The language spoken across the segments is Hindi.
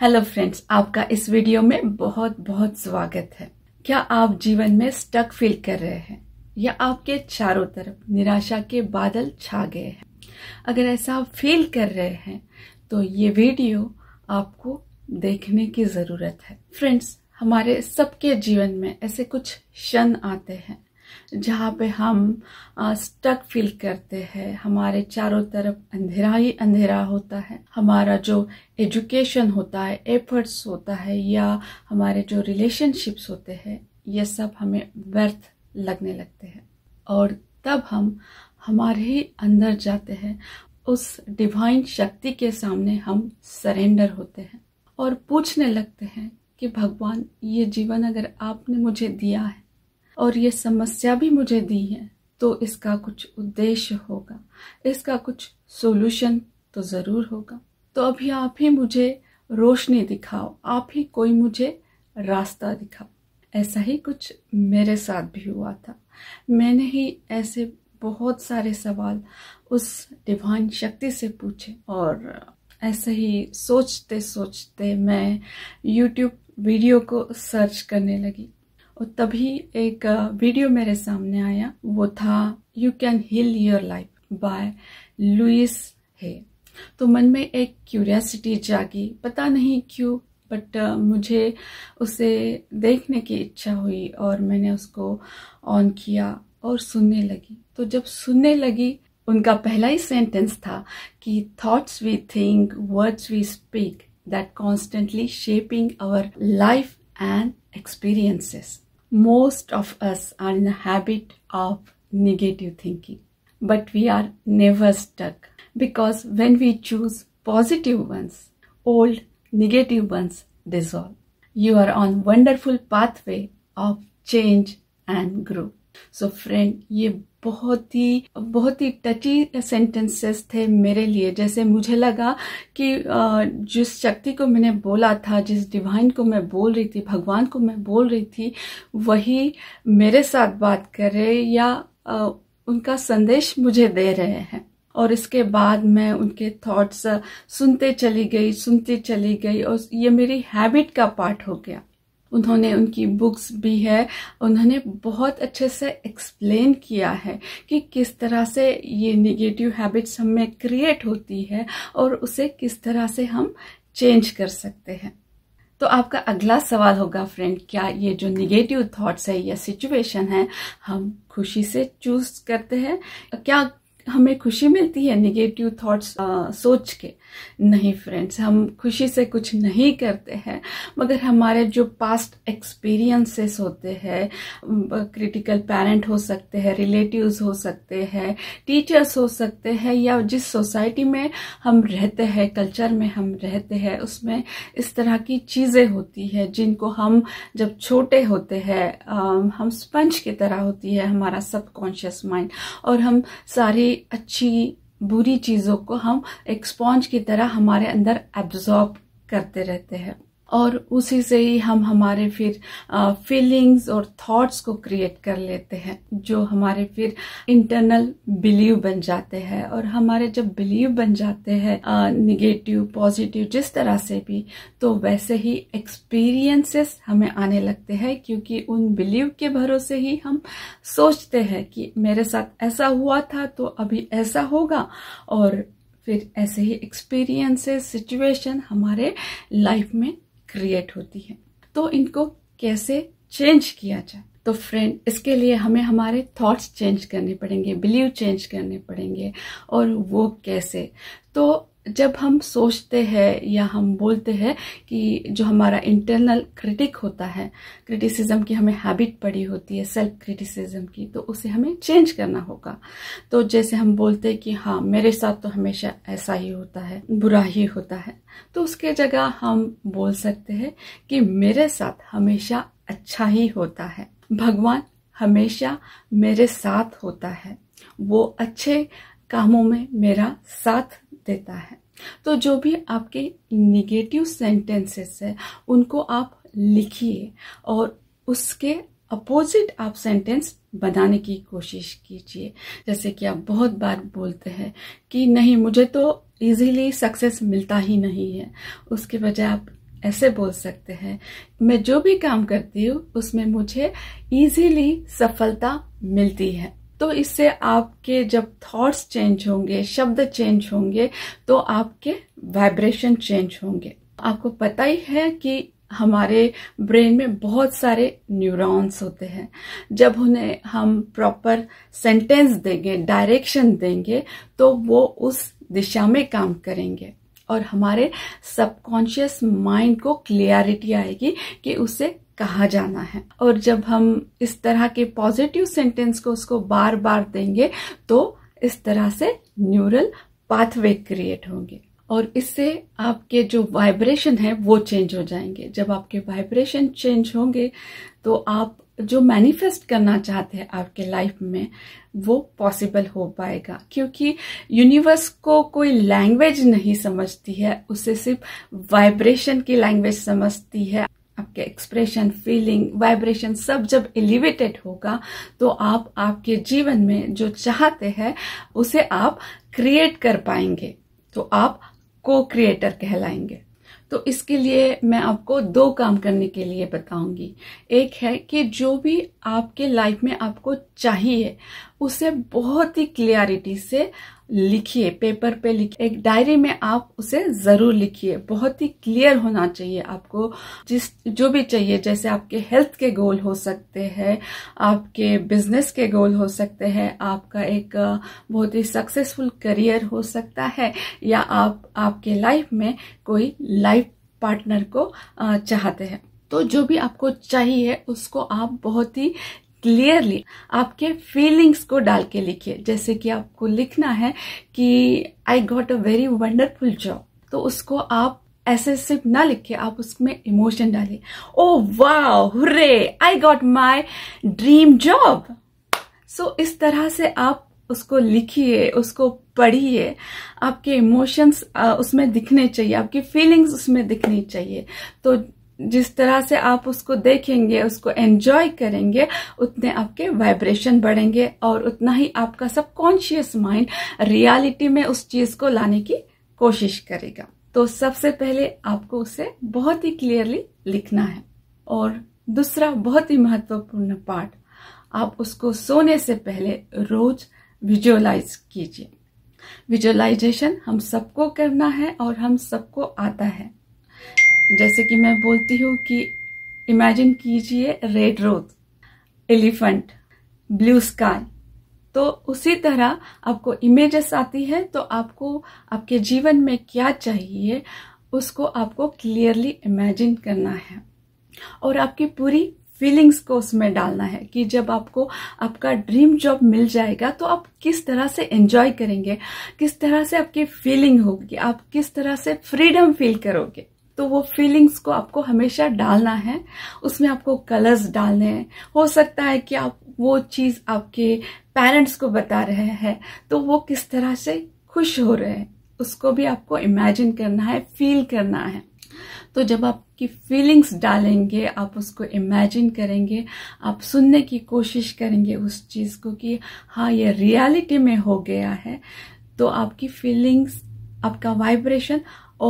हेलो फ्रेंड्स आपका इस वीडियो में बहुत बहुत स्वागत है क्या आप जीवन में स्टक फील कर रहे हैं या आपके चारों तरफ निराशा के बादल छा गए हैं अगर ऐसा आप फील कर रहे हैं तो ये वीडियो आपको देखने की जरूरत है फ्रेंड्स हमारे सबके जीवन में ऐसे कुछ क्षण आते हैं जहाँ पे हम स्टक फील करते हैं हमारे चारों तरफ अंधेरा ही अंधेरा होता है हमारा जो एजुकेशन होता है एफर्ट्स होता है या हमारे जो रिलेशनशिप्स होते हैं ये सब हमें व्यर्थ लगने लगते हैं और तब हम हमारे ही अंदर जाते हैं उस डिवाइन शक्ति के सामने हम सरेंडर होते हैं और पूछने लगते हैं कि भगवान ये जीवन अगर आपने मुझे दिया है और ये समस्या भी मुझे दी है तो इसका कुछ उद्देश्य होगा इसका कुछ सॉल्यूशन तो ज़रूर होगा तो अभी आप ही मुझे रोशनी दिखाओ आप ही कोई मुझे रास्ता दिखाओ ऐसा ही कुछ मेरे साथ भी हुआ था मैंने ही ऐसे बहुत सारे सवाल उस डिवाइन शक्ति से पूछे और ऐसे ही सोचते सोचते मैं यूट्यूब वीडियो को सर्च करने लगी और तभी एक वीडियो मेरे सामने आया वो था you can heal your life by Louise है तो मन में एक क्यूरियासिटी जागी पता नहीं क्यों बट मुझे उसे देखने की इच्छा हुई और मैंने उसको ऑन किया और सुनने लगी तो जब सुनने लगी उनका पहला ही सेंटेंस था कि thoughts we think words we speak that constantly shaping our life and experiences most of us are in the habit of negative thinking. But we are never stuck because when we choose positive ones, old negative ones dissolve. You are on wonderful pathway of change and growth. So so friend ये बहुत ही बहुत ही टची सेंटेंसेस थे मेरे लिए जैसे मुझे लगा कि जिस शक्ति को मैंने बोला था जिस डिवाइन को मैं बोल रही थी भगवान को मैं बोल रही थी वही मेरे साथ बात करे या उनका संदेश मुझे दे रहे हैं और इसके बाद मैं उनके थॉट्स सुनते चली गई सुनते चली गई और ये मेरी हैबिट का पार्ट हो गया उन्होंने उनकी बुक्स भी है उन्होंने बहुत अच्छे से एक्सप्लेन किया है कि किस तरह से ये निगेटिव हैबिट्स हमें क्रिएट होती है और उसे किस तरह से हम चेंज कर सकते हैं तो आपका अगला सवाल होगा फ्रेंड क्या ये जो निगेटिव थॉट्स है या सिचुएशन है हम खुशी से चूज करते हैं क्या हमें खुशी मिलती है निगेटिव थॉट्स सोच के नहीं फ्रेंड्स हम खुशी से कुछ नहीं करते हैं मगर हमारे जो पास्ट एक्सपीरियंसेस होते हैं क्रिटिकल पेरेंट हो सकते हैं रिलेटिव्स हो सकते हैं टीचर्स हो सकते हैं या जिस सोसाइटी में हम रहते हैं कल्चर में हम रहते हैं उसमें इस तरह की चीज़ें होती है जिनको हम जब छोटे होते हैं हम स्पंज की तरह होती है हमारा सबकॉन्शियस माइंड और हम सारी अच्छी बुरी चीज़ों को हम एक स्पॉन्ज की तरह हमारे अंदर एब्जॉर्ब करते रहते हैं और उसी से ही हम हमारे फिर फीलिंग्स और थॉट्स को क्रिएट कर लेते हैं जो हमारे फिर इंटरनल बिलीव बन जाते हैं और हमारे जब बिलीव बन जाते हैं निगेटिव पॉजिटिव जिस तरह से भी तो वैसे ही एक्सपीरियंसेस हमें आने लगते हैं क्योंकि उन बिलीव के भरोसे ही हम सोचते हैं कि मेरे साथ ऐसा हुआ था तो अभी ऐसा होगा और फिर ऐसे ही एक्सपीरियंसेस सिचुएशन हमारे लाइफ में क्रिएट होती है तो इनको कैसे चेंज किया जाए तो फ्रेंड इसके लिए हमें हमारे थॉट्स चेंज करने पड़ेंगे बिलीव चेंज करने पड़ेंगे और वो कैसे तो जब हम सोचते हैं या हम बोलते हैं कि जो हमारा इंटरनल क्रिटिक होता है क्रिटिसिज्म की हमें हैबिट पड़ी होती है सेल्फ क्रिटिसिज्म की तो उसे हमें चेंज करना होगा तो जैसे हम बोलते हैं कि हाँ मेरे साथ तो हमेशा ऐसा ही होता है बुरा ही होता है तो उसके जगह हम बोल सकते हैं कि मेरे साथ हमेशा अच्छा ही होता है भगवान हमेशा मेरे साथ होता है वो अच्छे कामों में मेरा साथ देता है तो जो भी आपके निगेटिव सेंटेंसेस है उनको आप लिखिए और उसके अपोजिट आप सेंटेंस बनाने की कोशिश कीजिए जैसे कि आप बहुत बार बोलते हैं कि नहीं मुझे तो इजीली सक्सेस मिलता ही नहीं है उसके बजाय आप ऐसे बोल सकते हैं मैं जो भी काम करती हूँ उसमें मुझे इजीली सफलता मिलती है तो इससे आपके जब थॉट्स चेंज होंगे शब्द चेंज होंगे तो आपके वाइब्रेशन चेंज होंगे आपको पता ही है कि हमारे ब्रेन में बहुत सारे न्यूरॉन्स होते हैं जब उन्हें हम प्रॉपर सेंटेंस देंगे डायरेक्शन देंगे तो वो उस दिशा में काम करेंगे और हमारे सबकॉन्शियस माइंड को क्लियरिटी आएगी कि उसे कहा जाना है और जब हम इस तरह के पॉजिटिव सेंटेंस को उसको बार बार देंगे तो इस तरह से न्यूरल पाथवे क्रिएट होंगे और इससे आपके जो वाइब्रेशन है वो चेंज हो जाएंगे जब आपके वाइब्रेशन चेंज होंगे तो आप जो मैनिफेस्ट करना चाहते हैं आपके लाइफ में वो पॉसिबल हो पाएगा क्योंकि यूनिवर्स को कोई लैंग्वेज नहीं समझती है उसे सिर्फ वाइब्रेशन की लैंग्वेज समझती है आपके एक्सप्रेशन फीलिंग वाइब्रेशन सब जब एलिवेटेड होगा तो आप आपके जीवन में जो चाहते हैं उसे आप क्रिएट कर पाएंगे तो आप को क्रिएटर कहलाएंगे तो इसके लिए मैं आपको दो काम करने के लिए बताऊंगी एक है कि जो भी आपके लाइफ में आपको चाहिए उसे बहुत ही क्लियरिटी से लिखिए पेपर पे लिखिए एक डायरी में आप उसे जरूर लिखिए बहुत ही क्लियर होना चाहिए आपको जिस जो भी चाहिए जैसे आपके हेल्थ के गोल हो सकते हैं आपके बिजनेस के गोल हो सकते हैं आपका एक बहुत ही सक्सेसफुल करियर हो सकता है या आप आपके लाइफ में कोई लाइफ पार्टनर को चाहते हैं तो जो भी आपको चाहिए उसको आप बहुत ही क्लियरली आपके फीलिंग्स को डाल के लिखिए जैसे कि आपको लिखना है कि I got a very wonderful job तो उसको आप ऐसे सिर्फ ना लिखे आप उसमें इमोशन डालिए ओ वाह hurray I got my dream job so इस तरह से आप उसको लिखिए उसको पढ़िए आपके इमोशंस उसमें दिखने चाहिए आपकी फीलिंग्स उसमें दिखनी चाहिए तो जिस तरह से आप उसको देखेंगे उसको एंजॉय करेंगे उतने आपके वाइब्रेशन बढ़ेंगे और उतना ही आपका सबकॉन्शियस माइंड रियलिटी में उस चीज को लाने की कोशिश करेगा तो सबसे पहले आपको उसे बहुत ही क्लियरली लिखना है और दूसरा बहुत ही महत्वपूर्ण पार्ट आप उसको सोने से पहले रोज विजुअलाइज कीजिए विजुअलाइजेशन हम सबको करना है और हम सबको आता है जैसे कि मैं बोलती हूँ कि इमेजिन कीजिए red rose elephant blue sky तो उसी तरह आपको इमेजेस आती है तो आपको आपके जीवन में क्या चाहिए उसको आपको क्लियरली इमेजिन करना है और आपकी पूरी फीलिंग्स को उसमें डालना है कि जब आपको आपका ड्रीम जॉब मिल जाएगा तो आप किस तरह से एंजॉय करेंगे किस तरह से आपकी फीलिंग होगी आप किस तरह से फ्रीडम फील करोगे तो वो फीलिंग्स को आपको हमेशा डालना है उसमें आपको कलर्स डालने हैं हो सकता है कि आप वो चीज़ आपके पेरेंट्स को बता रहे हैं तो वो किस तरह से खुश हो रहे हैं उसको भी आपको इमेजिन करना है फील करना है तो जब आपकी फीलिंग्स डालेंगे आप उसको इमेजिन करेंगे आप सुनने की कोशिश करेंगे उस चीज़ को कि हाँ ये रियलिटी में हो गया है तो आपकी फीलिंग्स आपका वाइब्रेशन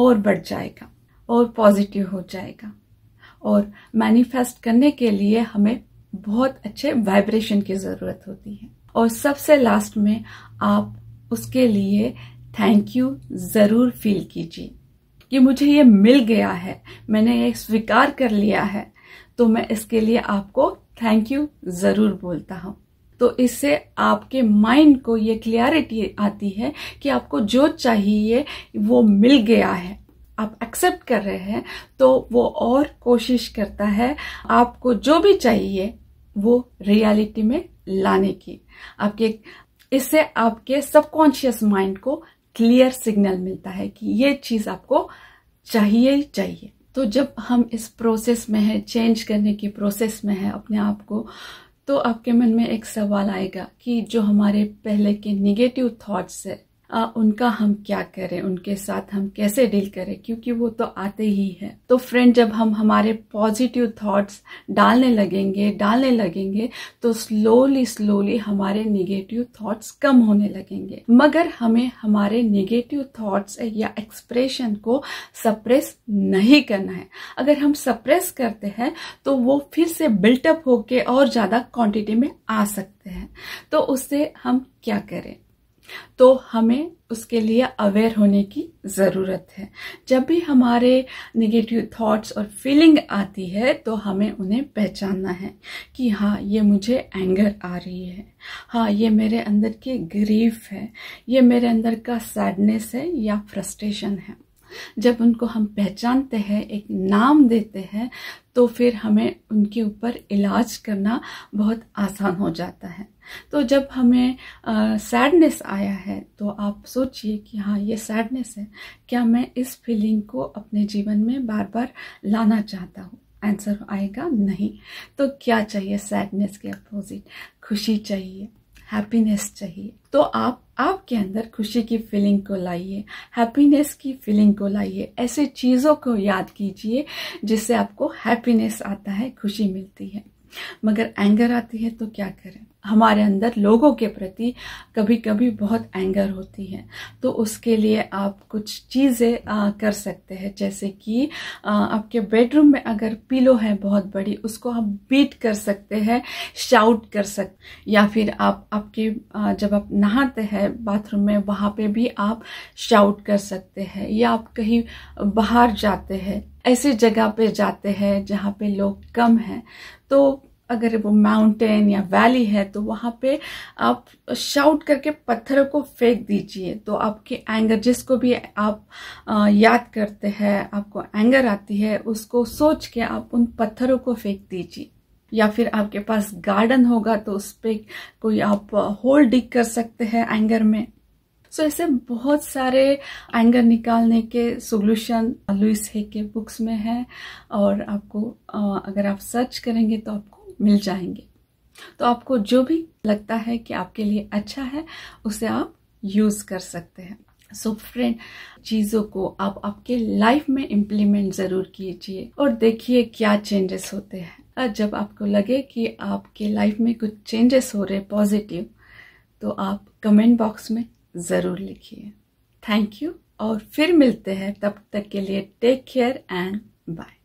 और बढ़ जाएगा और पॉजिटिव हो जाएगा और मैनिफेस्ट करने के लिए हमें बहुत अच्छे वाइब्रेशन की ज़रूरत होती है और सबसे लास्ट में आप उसके लिए थैंक यू ज़रूर फील कीजिए कि मुझे ये मिल गया है मैंने ये स्वीकार कर लिया है तो मैं इसके लिए आपको थैंक यू ज़रूर बोलता हूँ तो इससे आपके माइंड को ये क्लियरिटी आती है कि आपको जो चाहिए वो मिल गया है आप एक्सेप्ट कर रहे हैं तो वो और कोशिश करता है आपको जो भी चाहिए वो रियलिटी में लाने की आपके इससे आपके सबकॉन्शियस माइंड को क्लियर सिग्नल मिलता है कि ये चीज आपको चाहिए ही चाहिए तो जब हम इस प्रोसेस में है चेंज करने की प्रोसेस में है अपने आप को तो आपके मन में एक सवाल आएगा कि जो हमारे पहले के निगेटिव थॉट्स है आ, उनका हम क्या करें उनके साथ हम कैसे डील करें क्योंकि वो तो आते ही है तो फ्रेंड जब हम हमारे पॉजिटिव थॉट्स डालने लगेंगे डालने लगेंगे तो स्लोली स्लोली हमारे नेगेटिव थॉट्स कम होने लगेंगे मगर हमें हमारे नेगेटिव थॉट्स या एक्सप्रेशन को सप्रेस नहीं करना है अगर हम सप्रेस करते हैं तो वो फिर से बिल्टअप होके और ज़्यादा क्वांटिटी में आ सकते हैं तो उससे हम क्या करें तो हमें उसके लिए अवेयर होने की ज़रूरत है जब भी हमारे नेगेटिव थॉट्स और फीलिंग आती है तो हमें उन्हें पहचानना है कि हाँ ये मुझे एंगर आ रही है हाँ ये मेरे अंदर की ग्रीफ है ये मेरे अंदर का सैडनेस है या फ्रस्ट्रेशन है जब उनको हम पहचानते हैं एक नाम देते हैं तो फिर हमें उनके ऊपर इलाज करना बहुत आसान हो जाता है तो जब हमें सैडनेस आया है तो आप सोचिए कि हाँ ये सैडनेस है क्या मैं इस फीलिंग को अपने जीवन में बार बार लाना चाहता हूँ आंसर आएगा नहीं तो क्या चाहिए सैडनेस के अपोजिट खुशी चाहिए हैप्पीनेस चाहिए तो आप आपके अंदर खुशी की फीलिंग को लाइए हैप्पीनेस की फीलिंग को लाइए ऐसे चीज़ों को याद कीजिए जिससे आपको हैप्पीनेस आता है खुशी मिलती है मगर एंगर आती है तो क्या करें हमारे अंदर लोगों के प्रति कभी कभी बहुत एंगर होती है तो उसके लिए आप कुछ चीज़ें कर सकते हैं जैसे कि आ, आपके बेडरूम में अगर पिलो है बहुत बड़ी उसको आप बीट कर सकते हैं शाउट कर सक या फिर आप आपके आ, जब आप नहाते हैं बाथरूम में वहाँ पे भी आप शाउट कर सकते हैं या आप कहीं बाहर जाते हैं ऐसी जगह पे जाते हैं जहाँ पे लोग कम हैं तो अगर वो माउंटेन या वैली है तो वहाँ पे आप शाउट करके पत्थरों को फेंक दीजिए तो आपके एंगर जिसको भी आप याद करते हैं आपको एंगर आती है उसको सोच के आप उन पत्थरों को फेंक दीजिए या फिर आपके पास गार्डन होगा तो उस पर कोई आप होल डिग कर सकते हैं एंगर में सो so, ऐसे बहुत सारे एंगर निकालने के सोल्यूशन लुइस हे के बुक्स में है और आपको अगर आप सर्च करेंगे तो आपको मिल जाएंगे तो आपको जो भी लगता है कि आपके लिए अच्छा है उसे आप यूज़ कर सकते हैं सो so फ्रेंड चीज़ों को आप आपके लाइफ में इम्प्लीमेंट ज़रूर कीजिए और देखिए क्या चेंजेस होते हैं जब आपको लगे कि आपके लाइफ में कुछ चेंजेस हो रहे पॉजिटिव तो आप कमेंट बॉक्स में ज़रूर लिखिए थैंक यू और फिर मिलते हैं तब तक के लिए टेक केयर एंड बाय